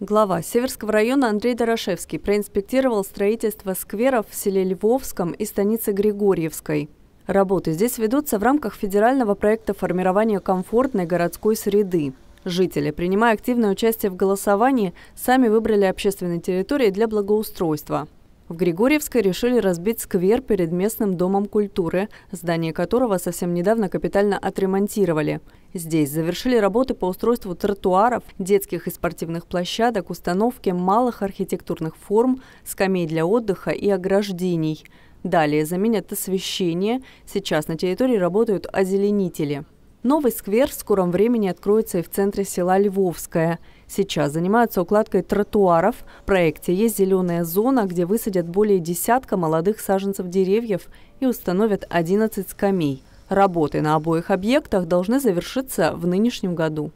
Глава Северского района Андрей Дорошевский проинспектировал строительство скверов в селе Львовском и станице Григорьевской. Работы здесь ведутся в рамках федерального проекта формирования комфортной городской среды. Жители, принимая активное участие в голосовании, сами выбрали общественные территории для благоустройства. В Григорьевской решили разбить сквер перед местным домом культуры, здание которого совсем недавно капитально отремонтировали. Здесь завершили работы по устройству тротуаров, детских и спортивных площадок, установке малых архитектурных форм, скамей для отдыха и ограждений. Далее заменят освещение. Сейчас на территории работают озеленители. Новый сквер в скором времени откроется и в центре села Львовская – Сейчас занимаются укладкой тротуаров. В проекте есть зеленая зона, где высадят более десятка молодых саженцев деревьев и установят 11 скамей. Работы на обоих объектах должны завершиться в нынешнем году.